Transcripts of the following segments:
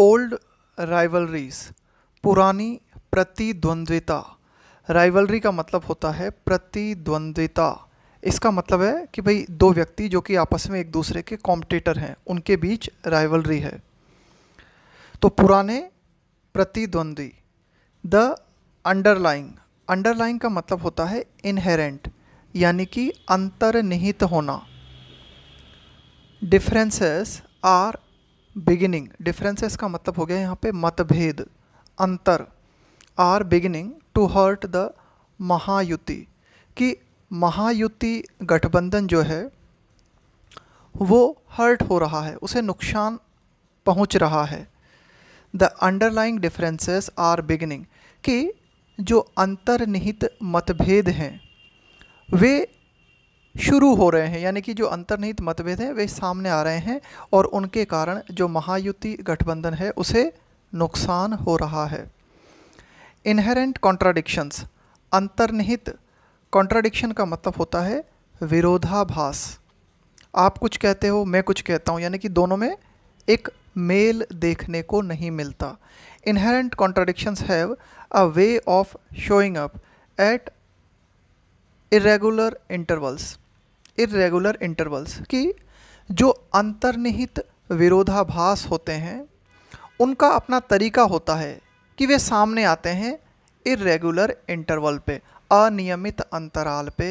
old rivalries पुरानी प्रतिद्वंद्विता rivalry का मतलब होता है प्रतिद्वंद्विता इसका मतलब है कि भाई दो व्यक्ति जो कि आपस में एक दूसरे के कॉम्पिटेटर हैं उनके बीच राइवलरी है तो पुराने प्रतिद्वंद्वी द अंडरलाइंग अंडरलाइंग का मतलब होता है इनहेरेंट यानी कि अंतर्निहित होना डिफरेंसेस आर बिगिनिंग डिफरेंसेस का मतलब हो गया यहाँ पे मतभेद अंतर are beginning to hurt the Mahayuti कि महायुति गठबंधन जो है वो हर्ट हो रहा है उसे नुकसान पहुँच रहा है the underlying differences are beginning कि जो अंतर्निहित मतभेद हैं वे शुरू हो रहे हैं यानी कि जो अंतर्निहित मतभेद हैं वे सामने आ रहे हैं और उनके कारण जो महायुति गठबंधन है उसे नुकसान हो रहा है इनहेरेंट कॉन्ट्राडिक्शंस अंतर्निहित कॉन्ट्राडिक्शन का मतलब होता है विरोधाभास आप कुछ कहते हो मैं कुछ कहता हूँ यानी कि दोनों में एक मेल देखने को नहीं मिलता inherent contradictions have a way of showing up at irregular intervals irregular intervals कि जो अंतर्निहित विरोधाभास होते हैं उनका अपना तरीका होता है कि वे सामने आते हैं इरेगुलर इंटरवल पे अनियमित अंतराल पे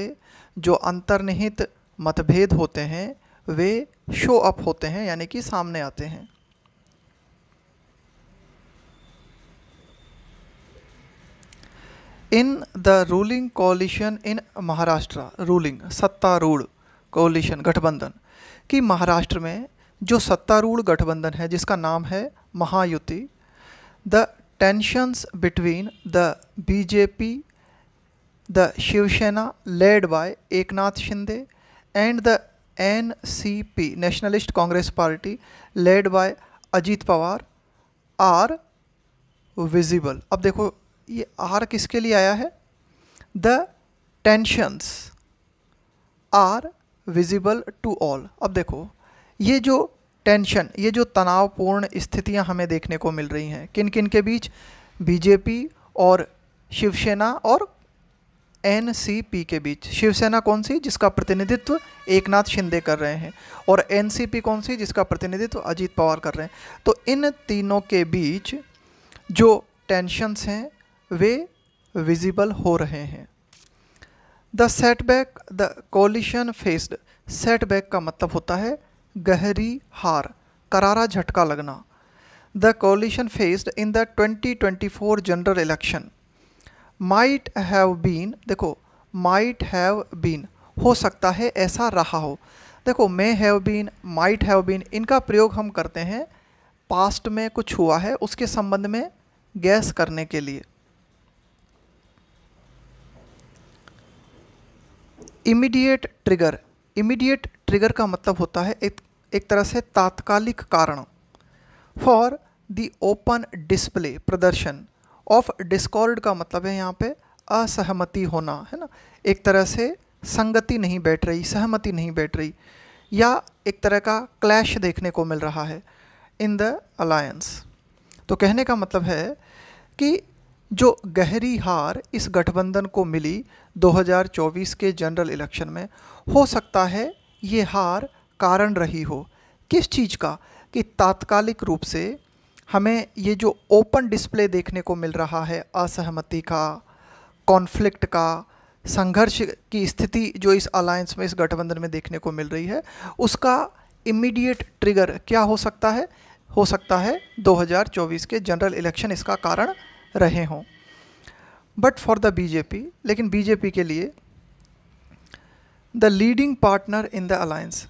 जो अंतर्निहित मतभेद होते हैं वे शो अप होते हैं यानी कि सामने आते हैं in the ruling coalition in Maharashtra ruling सत्तारूढ़ कोलिशन गठबंधन कि महाराष्ट्र में जो सत्तारूढ़ गठबंधन है जिसका नाम है Mahayuti the tensions between the BJP the Shiv Sena led by Eknath Shinde and the N C P Nationalist Congress Party led by Ajit Pawar are visible अब देखो ये आर किसके लिए आया है the tensions are visible to all अब देखो ये जो टेंशन ये जो तनावपूर्ण स्थितियां हमें देखने को मिल रही हैं किन किन के बीच बीजेपी और शिवसेना और एन के बीच शिवसेना कौन सी जिसका प्रतिनिधित्व एकनाथ शिंदे कर रहे हैं और एन कौन सी जिसका प्रतिनिधित्व अजीत पवार कर रहे हैं तो इन तीनों के बीच जो टेंशन्स हैं वे विजिबल हो रहे हैं the setback the coalition faced setback का मतलब होता है गहरी हार करारा झटका लगना the coalition faced in the 2024 general election might have been देखो माइट हैव बीन हो सकता है ऐसा रहा हो देखो may have been might have been इनका प्रयोग हम करते हैं पास्ट में कुछ हुआ है उसके संबंध में गैस करने के लिए इमीडिएट ट्रिगर इमीडिएट ट्रिगर का मतलब होता है एक, एक तरह से तात्कालिक कारण फॉर द ओपन डिस्प्ले प्रदर्शन ऑफ डिस्कॉर्ड का मतलब है यहाँ पे असहमति होना है ना एक तरह से संगति नहीं बैठ रही सहमति नहीं बैठ रही या एक तरह का क्लैश देखने को मिल रहा है इन द अलायंस तो कहने का मतलब है कि जो गहरी हार इस गठबंधन को मिली 2024 के जनरल इलेक्शन में हो सकता है ये हार कारण रही हो किस चीज़ का कि तात्कालिक रूप से हमें ये जो ओपन डिस्प्ले देखने को मिल रहा है असहमति का कॉन्फ्लिक्ट का संघर्ष की स्थिति जो इस अलायंस में इस गठबंधन में देखने को मिल रही है उसका इमीडिएट ट्रिगर क्या हो सकता है हो सकता है 2024 के जनरल इलेक्शन इसका कारण रहे हों बट फॉर द बीजेपी लेकिन बीजेपी के लिए the leading partner in the alliance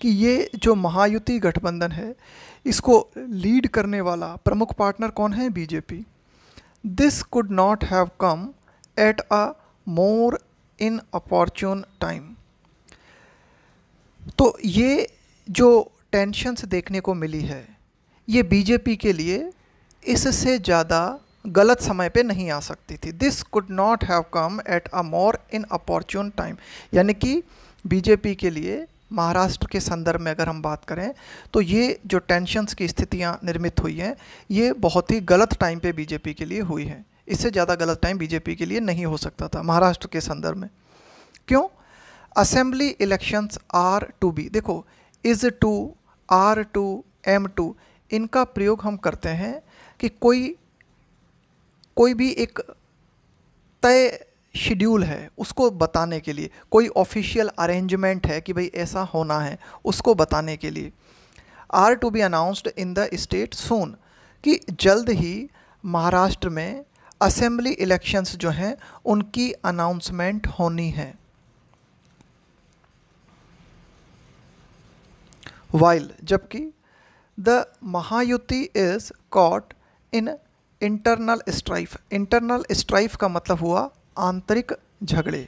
कि ये जो महायुति गठबंधन है इसको लीड करने वाला प्रमुख पार्टनर कौन है BJP this could not have come at a more inopportune time तो ये जो टेंशन्स देखने को मिली है ये बीजेपी के लिए इससे ज़्यादा गलत समय पे नहीं आ सकती थी this could not have come at a more inopportune time यानी कि बीजेपी के लिए महाराष्ट्र के संदर्भ में अगर हम बात करें तो ये जो टेंशन्स की स्थितियाँ निर्मित हुई हैं ये बहुत ही गलत टाइम पे बीजेपी के लिए हुई हैं इससे ज़्यादा गलत टाइम बीजेपी के लिए नहीं हो सकता था महाराष्ट्र के संदर्भ में क्यों assembly elections are to be देखो is to are to M to इनका प्रयोग हम करते हैं कि कोई कोई भी एक तय शेड्यूल है उसको बताने के लिए कोई ऑफिशियल अरेंजमेंट है कि भाई ऐसा होना है उसको बताने के लिए are to be announced in the state soon कि जल्द ही महाराष्ट्र में असेंबली इलेक्शंस जो हैं उनकी अनाउंसमेंट होनी है वाइल जबकि the Mahayuti is caught in internal strife internal strife का मतलब हुआ आंतरिक झगड़े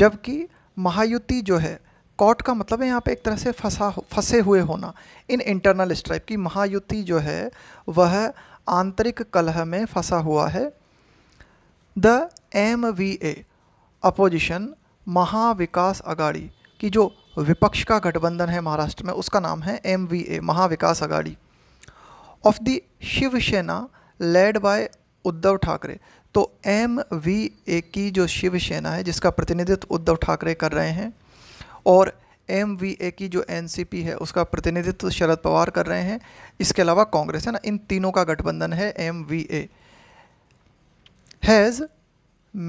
जबकि महायुति जो है कॉट का मतलब है यहाँ पे एक तरह से फंसा फंसे हुए होना इन इंटरनल स्ट्राइफ की महायुति जो है वह आंतरिक कलह में फंसा हुआ है the M V A opposition Maha Vikas Aghadi की जो विपक्ष का गठबंधन है महाराष्ट्र में उसका नाम है M V A Maha Vikas Aghadi of the Shiv Sena led by Uddhav Thackeray तो एम वी ए की जो शिवसेना है जिसका प्रतिनिधित्व उद्धव ठाकरे कर रहे हैं और एम वी ए की जो एन सी पी है उसका प्रतिनिधित्व शरद पवार कर रहे हैं इसके अलावा कांग्रेस है ना इन तीनों का गठबंधन है M V A has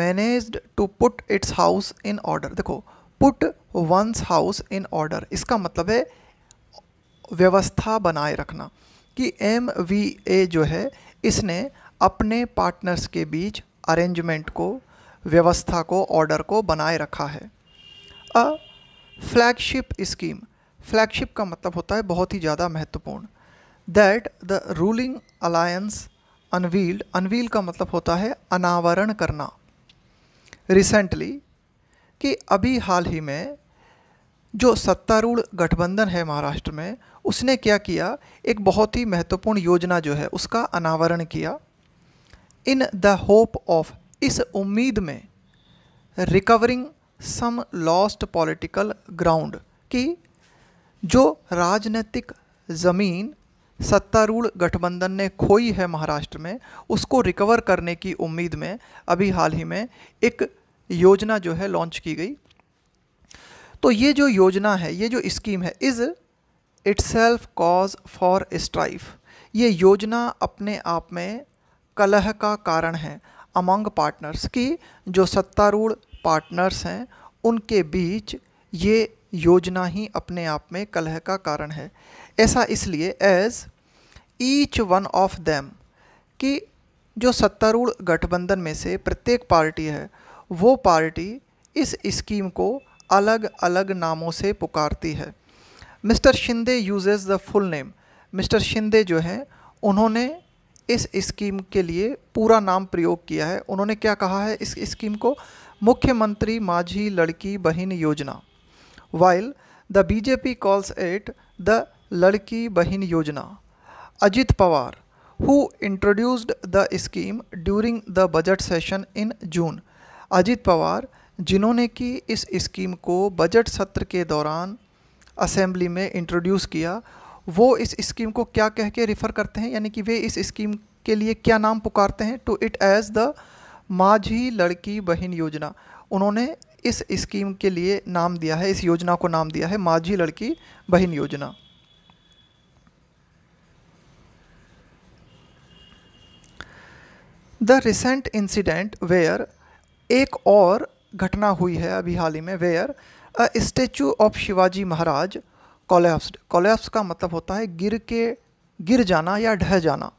manage to put its house in order देखो put once house in order इसका मतलब है व्यवस्था बनाए रखना कि एम वी ए जो है इसने अपने पार्टनर्स के बीच अरेंजमेंट को व्यवस्था को ऑर्डर को बनाए रखा है अ फ्लैगशिप स्कीम फ्लैगशिप का मतलब होता है बहुत ही ज़्यादा महत्वपूर्ण that the ruling alliance unveiled unveil का मतलब होता है अनावरण करना रिसेंटली कि अभी हाल ही में जो सत्तारूढ़ गठबंधन है महाराष्ट्र में उसने क्या किया एक बहुत ही महत्वपूर्ण योजना जो है उसका अनावरण किया इन द होप ऑफ इस उम्मीद में recovering some lost political ground कि जो राजनीतिक ज़मीन सत्तारूढ़ गठबंधन ने खोई है महाराष्ट्र में उसको रिकवर करने की उम्मीद में अभी हाल ही में एक योजना जो है लॉन्च की गई तो ये जो योजना है ये जो स्कीम है is itself cause for strife ये योजना अपने आप में कलह का कारण है अमंग पार्टनर्स की जो सत्तारूढ़ पार्टनर्स हैं उनके बीच ये योजना ही अपने आप में कलह का कारण है ऐसा इसलिए as each one of them कि जो सत्तारूढ़ गठबंधन में से प्रत्येक पार्टी है वो पार्टी इस स्कीम को अलग अलग नामों से पुकारती है mister Shinde uses the full name mister Shinde जो हैं उन्होंने इस स्कीम के लिए पूरा नाम प्रयोग किया है उन्होंने क्या कहा है इस स्कीम को मुख्यमंत्री माझी Ladki Bahin Yojana while the BJP calls it the Ladki Bahin Yojana Ajit Pawar who introduced the scheme during the budget session in June Ajit Pawar जिन्होंने कि इस स्कीम को बजट सत्र के दौरान असेंबली में इंट्रोड्यूस किया वो इस स्कीम को क्या कह के रिफ़र करते हैं यानी कि वे इस स्कीम के लिए क्या नाम पुकारते हैं टू इट एज़ द माझी लड़की बहन योजना उन्होंने इस स्कीम के लिए नाम दिया है इस योजना को नाम दिया है माझी लड़की बहन योजना द रिसेंट इंसिडेंट वेयर एक और घटना हुई है अभी हाल ही में where a statue of Shivaji Maharaj collapsed collapse का मतलब होता है गिर के गिर जाना या ढह जाना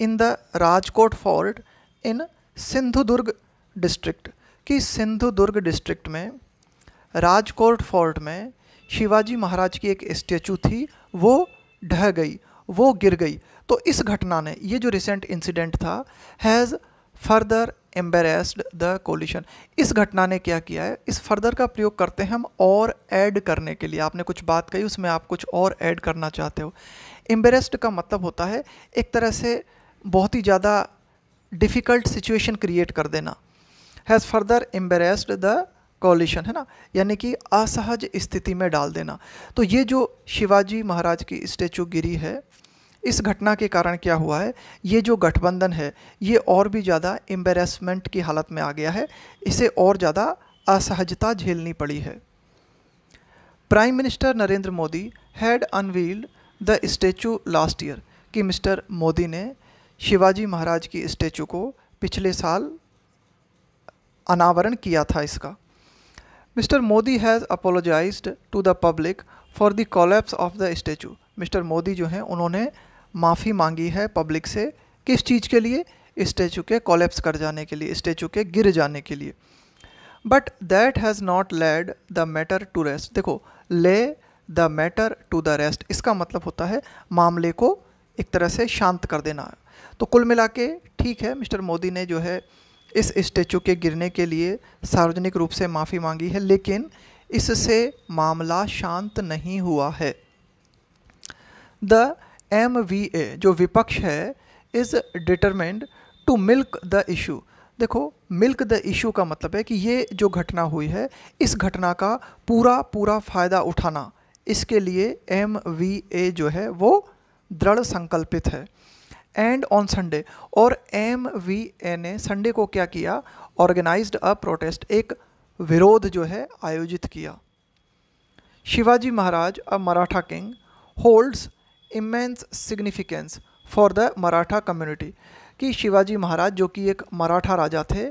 in the Rajkot fort in Sindhudurg district कि सिंधुदुर्ग डिस्ट्रिक्ट में राजकोट फोर्ट में शिवाजी महाराज की एक स्टैचू थी वो ढह गई वो गिर गई तो इस घटना ने ये जो रिसेंट इंसिडेंट था has further embarrassed the coalition इस घटना ने क्या किया है इस फर्दर का प्रयोग करते हैं हम और ऐड करने के लिए आपने कुछ बात कही उसमें आप कुछ और ऐड करना चाहते हो एम्बेरेस्ड का मतलब होता है एक तरह से बहुत ही ज़्यादा डिफ़िकल्ट सिचुएशन क्रिएट कर देना has further embarrassed the coalition है ना यानी कि असहज स्थिति में डाल देना तो ये जो शिवाजी महाराज की स्टेचू गिरी है इस घटना के कारण क्या हुआ है ये जो गठबंधन है ये और भी ज़्यादा एम्बेरसमेंट की हालत में आ गया है इसे और ज़्यादा असहजता झेलनी पड़ी है prime minister Narendra Modi had unveiled the statue last year कि मिस्टर मोदी ने शिवाजी महाराज की स्टेचू को पिछले साल अनावरण किया था इसका mister Modi has apologised to the public for the collapse of the statue mister Modi जो हैं उन्होंने माफ़ी मांगी है पब्लिक से किस चीज़ के लिए स्टैचू के कोलेप्स कर जाने के लिए स्टैचू के गिर जाने के लिए but that has not led the matter to rest देखो lay the matter to the rest इसका मतलब होता है मामले को एक तरह से शांत कर देना तो कुल मिला के ठीक है मिस्टर मोदी ने जो है इस स्टैचू के गिरने के लिए सार्वजनिक रूप से माफ़ी मांगी है लेकिन इससे मामला शांत नहीं हुआ है द एम वी ए जो विपक्ष है is determined to milk the issue देखो मिल्क द इशू का मतलब है कि ये जो घटना हुई है इस घटना का पूरा पूरा फ़ायदा उठाना इसके लिए एम वी ए जो है वो दृढ़ संकल्पित है एंड ऑन संडे और एम वी ए ने संडे को क्या किया ऑर्गेनाइज अ प्रोटेस्ट एक विरोध जो है आयोजित किया Shivaji Maharaj a Maratha king holds immense significance for the Maratha community कि शिवाजी महाराज जो कि एक मराठा राजा थे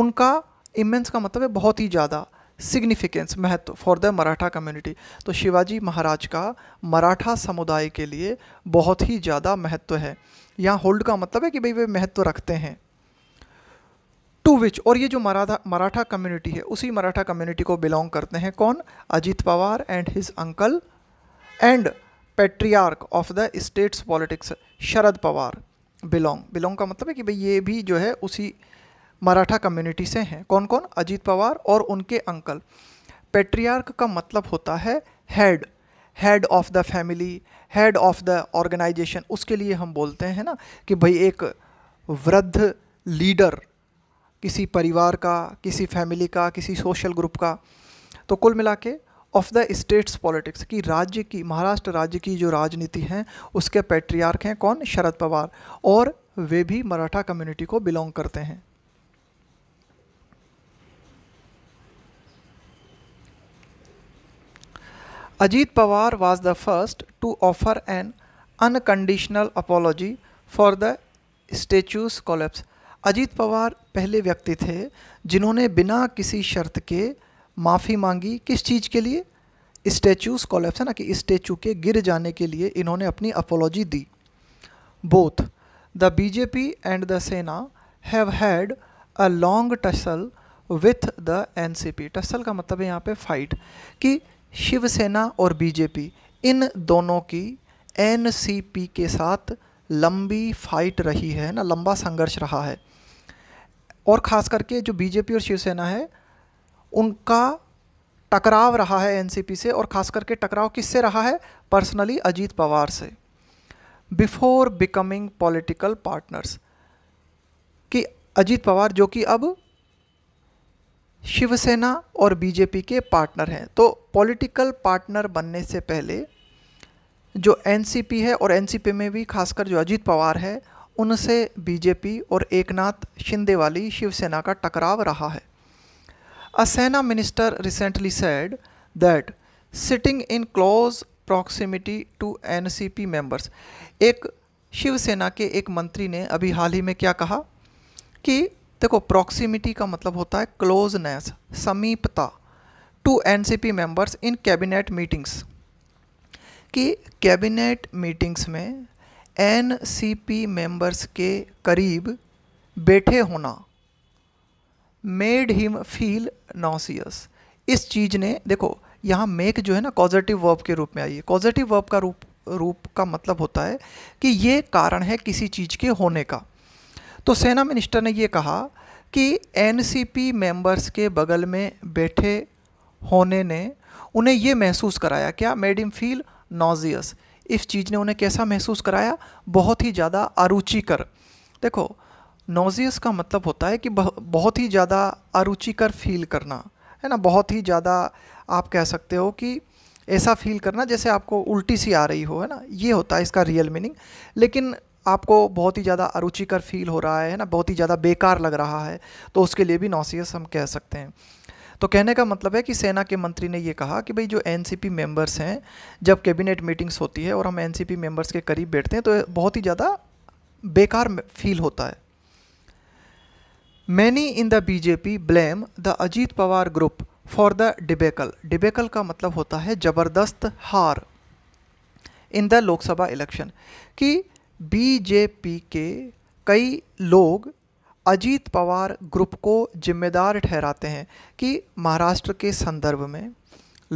उनका इमेंस का मतलब है बहुत ही ज़्यादा सिग्निफिकेंस महत्व फॉर द मराठा कम्युनिटी तो शिवाजी महाराज का मराठा समुदाय के लिए बहुत ही ज़्यादा महत्व है यहाँ होल्ड का मतलब है कि भाई वे महत्व रखते हैं टू विच और ये जो मराठा मराठा कम्युनिटी है उसी मराठा कम्युनिटी को बिलोंग करते हैं कौन Ajit Pawar and his uncle and patriarch of the state's politics Sharad Pawar belong belong का मतलब है कि भाई ये भी जो है उसी मराठा कम्युनिटी से हैं कौन कौन अजीत पवार और उनके अंकल पेट्रियार्क का मतलब होता है head head of the family head of the organisation उसके लिए हम बोलते हैं ना कि भाई एक वृद्ध लीडर किसी परिवार का किसी फैमिली का किसी सोशल ग्रुप का तो कुल मिला के ऑफ द स्टेट्स पॉलिटिक्स कि राज्य की महाराष्ट्र राज्य की जो राजनीति है उसके पैट्रियार्क हैं कौन शरद पवार और वे भी मराठा कम्युनिटी को बिलोंग करते हैं Ajit Pawar was the first to offer an unconditional apology for the statue's collapse Ajit Pawar पहले व्यक्ति थे जिन्होंने बिना किसी शर्त के माफ़ी मांगी किस चीज़ के लिए स्टैचूज कॉलेप्स है ना कि स्टैचू के गिर जाने के लिए इन्होंने अपनी अपोलॉजी दी both the BJP and the Sena have had a long tussle with the P tussle का मतलब है यहाँ पे फाइट कि शिवसेना और बीजेपी इन दोनों की पी के साथ लंबी फाइट रही है ना लंबा संघर्ष रहा है और ख़ास करके जो बीजेपी और शिवसेना है उनका टकराव रहा है एनसीपी से और खास करके टकराव किससे रहा है पर्सनली अजीत पवार से बिफोर बिकमिंग पॉलिटिकल पार्टनर्स कि अजीत पवार जो कि अब शिवसेना और बीजेपी के पार्टनर हैं तो पॉलिटिकल पार्टनर बनने से पहले जो एनसीपी है और एनसीपी में भी खासकर जो अजीत पवार है उनसे बीजेपी और एकनाथ शिंदे वाली शिवसेना का टकराव रहा है A Sena minister recently said that sitting in close proximity to NCP members एक शिवसेना के एक मंत्री ने अभी हाल ही में क्या कहा कि देखो प्रॉक्सिमिटी का मतलब होता है क्लोजनेस समीपता to NCP members in cabinet meetings कि कैबिनेट मीटिंग्स में एनसीपी मेंबर्स के करीब बैठे होना मेड हिम फील नॉसियस इस चीज़ ने देखो यहाँ मेक जो है ना कॉजेटिव वर्ब के रूप में आई है कॉजेटिव वर्ब का रूप रूप का मतलब होता है कि ये कारण है किसी चीज़ के होने का तो सेना मिनिस्टर ने ये कहा कि एनसीपी मेंबर्स के बगल में बैठे होने ने उन्हें ये महसूस कराया क्या मेड इम फील नॉजियस इस चीज़ ने उन्हें कैसा महसूस कराया बहुत ही ज़्यादा अरुचिकर देखो नोजियस का मतलब होता है कि बहुत ही ज़्यादा अरुचिकर फील करना है ना बहुत ही ज़्यादा आप कह सकते हो कि ऐसा फील करना जैसे आपको उल्टी सी आ रही हो है ना ये होता है इसका रियल मीनिंग लेकिन आपको बहुत ही ज़्यादा अरुचिकर फील हो रहा है ना बहुत ही ज़्यादा बेकार लग रहा है तो उसके लिए भी नोसियस हम कह सकते हैं तो कहने का मतलब है कि सेना के मंत्री ने ये कहा कि भाई जो एन मेंबर्स हैं जब कैबिनेट मीटिंग्स होती है और हम एन मेंबर्स के करीब बैठते हैं तो बहुत ही ज़्यादा बेकार फील होता है many in the BJP blame the Ajit Pawar group for the debacle debacle का मतलब होता है ज़बरदस्त हार इन द लोकसभा इलेक्शन कि बीजेपी के कई लोग अजीत पवार ग्रुप को जिम्मेदार ठहराते हैं कि महाराष्ट्र के संदर्भ में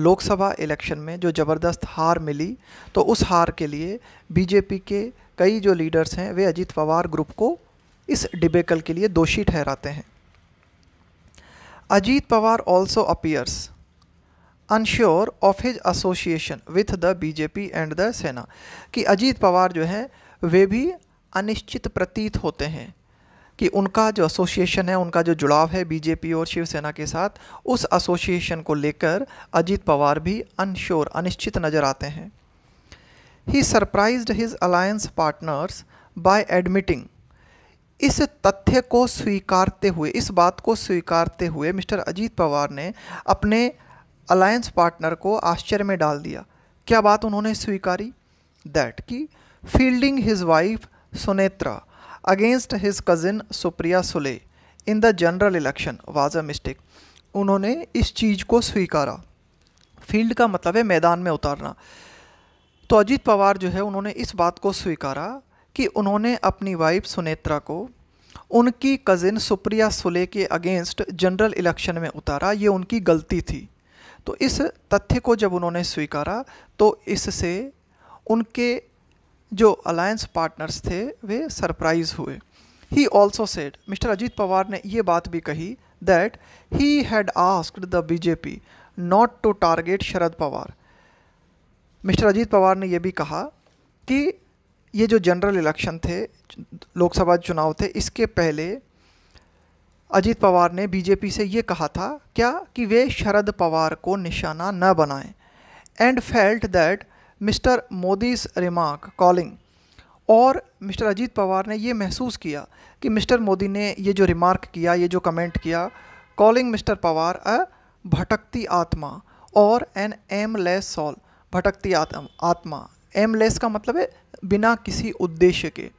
लोकसभा इलेक्शन में जो ज़बरदस्त हार मिली तो उस हार के लिए बीजेपी के कई जो लीडर्स हैं वे अजीत पवार ग्रुप को इस डिबेकल के लिए दोषी ठहराते हैं Ajit Pawar also appears unsure of his association with the BJP and the Sena कि अजीत पवार जो है वे भी अनिश्चित प्रतीत होते हैं कि उनका जो एसोसिएशन है उनका जो जुड़ाव है बीजेपी और शिवसेना के साथ उस एसोसिएशन को लेकर अजीत पवार भी अनश्योर अनिश्चित नज़र आते हैं he surprise his alliance partners by admitting इस तथ्य को स्वीकारते हुए इस बात को स्वीकारते हुए मिस्टर अजीत पवार ने अपने अलायंस पार्टनर को आश्चर्य में डाल दिया क्या बात उन्होंने स्वीकारी दैट कि fielding his wife Sunetra against his cousin Supriya Sule in the general election was a mistake उन्होंने इस चीज़ को स्वीकारा फील्ड का मतलब है मैदान में उतारना तो अजीत पवार जो है उन्होंने इस बात को स्वीकारा कि उन्होंने अपनी वाइफ सुनेत्रा को उनकी कज़िन सुप्रिया सुले के अगेंस्ट जनरल इलेक्शन में उतारा ये उनकी गलती थी तो इस तथ्य को जब उन्होंने स्वीकारा तो इससे उनके जो अलायंस पार्टनर्स थे वे सरप्राइज़ हुए he also said mister Ajit Pawar ने ये बात भी कही that he had asked the BJP not to target Sharad Pawar mister Ajit Pawar ने यह भी कहा कि ये जो जनरल इलेक्शन थे लोकसभा चुनाव थे इसके पहले अजीत पवार ने बीजेपी से ये कहा था क्या कि वे शरद पवार को निशाना न बनाएं and felt that mister Modi's remark calling और मिस्टर अजीत पवार ने ये महसूस किया कि मिस्टर मोदी ने ये जो रिमार्क किया ये जो कमेंट किया कॉलिंग मिस्टर पवार अ भटकती आत्मा और एन एम लेस सॉल भटकती आत्मा एमलेस का मतलब है बिना किसी उद्देश्य के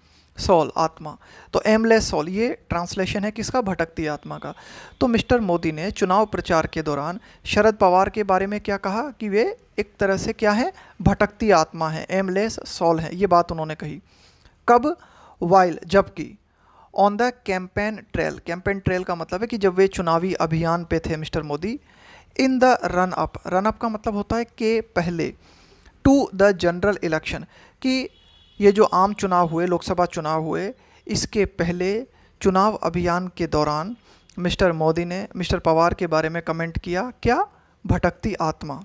सॉल आत्मा तो एमलेस सॉल ये ट्रांसलेशन है किसका भटकती आत्मा का तो मिस्टर मोदी ने चुनाव प्रचार के दौरान शरद पवार के बारे में क्या कहा कि वे एक तरह से क्या है भटकती आत्मा है एमलेस सॉल है ये बात उन्होंने कही कब वाइल जबकि on the campaign trail campaign trail का मतलब है कि जब वे चुनावी अभियान पे थे mister Modi in the run up run up का मतलब होता है के पहले टू द जनरल इलेक्शन कि ये जो आम चुनाव हुए लोकसभा चुनाव हुए इसके पहले चुनाव अभियान के दौरान मिस्टर मोदी ने मिस्टर पवार के बारे में कमेंट किया क्या भटकती आत्मा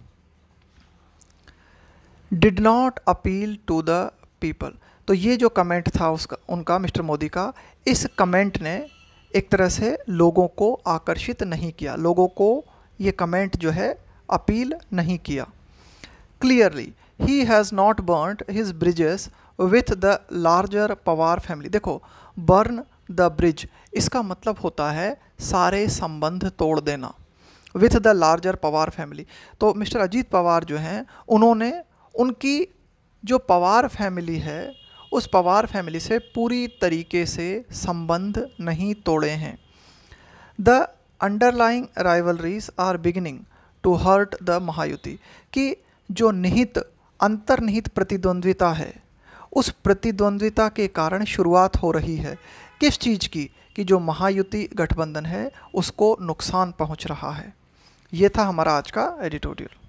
did not appeal to the people तो ये जो कमेंट था उसका उनका मिस्टर मोदी का इस कमेंट ने एक तरह से लोगों को आकर्षित नहीं किया लोगों को ये कमेंट जो है अपील नहीं किया clearly he has not burned his bridges with the larger Pawar family देखो बर्न द ब्रिज इसका मतलब होता है सारे संबंध तोड़ देना with the larger Pawar family तो मिस्टर अजीत पवार जो हैं उन्होंने उनकी जो पवार फैमिली है उस पवार फैमिली से पूरी तरीके से संबंध नहीं तोड़े हैं the underlying rivalries are beginning to hurt the Mahayuti कि जो निहित अंतर्निहित प्रतिद्वंद्विता है उस प्रतिद्वंद्विता के कारण शुरुआत हो रही है किस चीज़ की कि जो महायुति गठबंधन है उसको नुकसान पहुंच रहा है ये था हमारा आज का एडिटोरियल